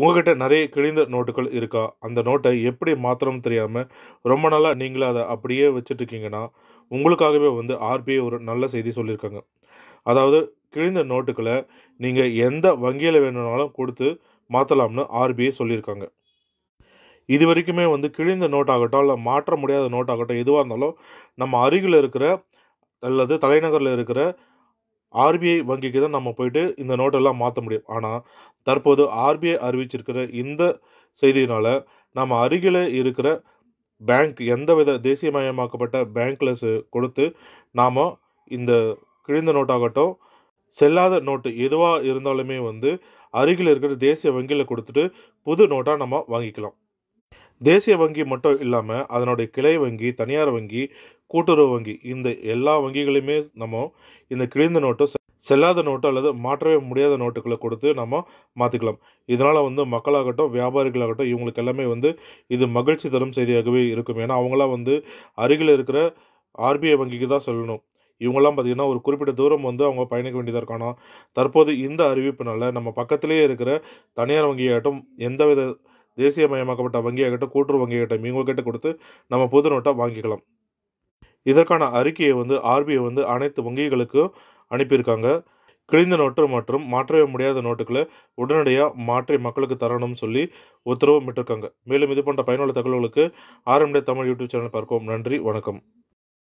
உங்ககிட்ட நிறைய கிழிந்த நோட்டுகள் இருக்கா அந்த நோட்டை எப்படி மாத்திரம் தெரியாமல் ரொம்ப நாளாக நீங்களே அதை அப்படியே வச்சுட்ருக்கீங்கன்னா உங்களுக்காகவே வந்து ஆர்பிஐ ஒரு நல்ல செய்தி சொல்லியிருக்காங்க அதாவது கிழிந்த நோட்டுகளை நீங்கள் எந்த வங்கியில் வேணுனாலும் கொடுத்து மாற்றலாம்னு ஆர்பிஐ சொல்லியிருக்காங்க இது வரைக்குமே வந்து கிழிந்த நோட்டாகட்டும் இல்லை மாற்ற முடியாத நோட்டாகட்டும் எதுவாக இருந்தாலும் நம்ம அருகில் இருக்கிற அல்லது தலைநகரில் இருக்கிற ஆர்பிஐ வங்கிக்கு தான் நம்ம போயிட்டு இந்த நோட்டெல்லாம் மாற்ற முடியும் ஆனால் தற்போது ஆர்பிஐ அறிவிச்சிருக்கிற இந்த செய்தியினால் நம்ம அருகில் இருக்கிற பேங்க் எந்தவித தேசியமயமாக்கப்பட்ட பேங்க்கில் கொடுத்து நாம் இந்த கிழிந்த நோட்டாகட்டும் செல்லாத நோட்டு எதுவாக இருந்தாலுமே வந்து அருகில் இருக்கிற தேசிய வங்கியில் கொடுத்துட்டு புது நோட்டாக நம்ம வாங்கிக்கலாம் தேசிய வங்கி மட்டும் இல்லாமல் அதனுடைய கிளை வங்கி தனியார் வங்கி கூட்டுறவு வங்கி இந்த எல்லா வங்கிகளையுமே நம்ம இந்த கிழிந்த நோட்டோ செல்லாத நோட்டோ அல்லது மாற்றவே முடியாத நோட்டுகளை கொடுத்து நம்ம மாற்றிக்கலாம் இதனால் வந்து மக்களாகட்டும் வியாபாரிகளாகட்டும் இவங்களுக்கு எல்லாமே வந்து இது மகிழ்ச்சி தரும் செய்தியாகவே இருக்கும் ஏன்னா அவங்களாம் வந்து அருகில் இருக்கிற ஆர்பிஐ வங்கிக்கு தான் சொல்லணும் இவங்கெல்லாம் பார்த்திங்கன்னா ஒரு குறிப்பிட்ட தூரம் வந்து அவங்க பயணிக்க வேண்டியதாக இருக்கானா தற்போது இந்த அறிவிப்பினால் நம்ம பக்கத்திலேயே இருக்கிற தனியார் வங்கியாகட்டும் எந்தவித தேசியமயமாக்கப்பட்ட வங்கியாகட்டும் கூட்டுறவு வங்கியாகட்டும் இவங்ககிட்ட கொடுத்து நம்ம பொது நோட்டை வாங்கிக்கலாம் இதற்கான அறிக்கையை வந்து ஆர்பிஐ வந்து அனைத்து வங்கிகளுக்கும் அனுப்பியிருக்காங்க கிழிந்த நோட்டு மற்றும் மாற்றவே முடியாத நோட்டுகளை உடனடியாக மாற்றி மக்களுக்கு தரணும்னு சொல்லி உத்தரவு விட்டுருக்காங்க மேலும் இது போன்ற பயனுள்ள தகவல்களுக்கு ஆரம்பிய தமிழ் யூடியூப் சேனல் பார்க்கும் நன்றி வணக்கம்